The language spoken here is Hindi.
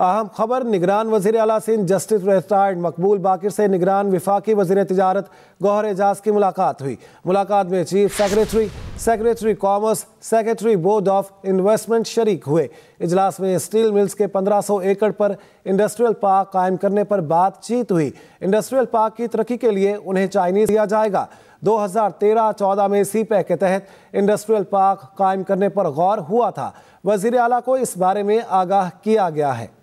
अहम खबर निगरान वजीर अला सिंध जस्टिस रिटायर्ड मकबूल बाकिर से निगरान विफाकी वजीर तजारत गौहर एजाज की मुलाकात हुई मुलाकात में chief secretary secretary commerce secretary board of investment शरीक हुए इजलास में स्टील मिल्स के 1500 एकड़ पर इंडस्ट्रियल पार्क कायम करने पर बातचीत हुई इंडस्ट्रियल पार्क की तरक्की के लिए उन्हें चाइनीज दिया जाएगा 2013-14 में सी पैक के तहत इंडस्ट्रियल पार्क कायम करने पर गौर हुआ था वजीर अला को इस बारे में आगाह किया गया है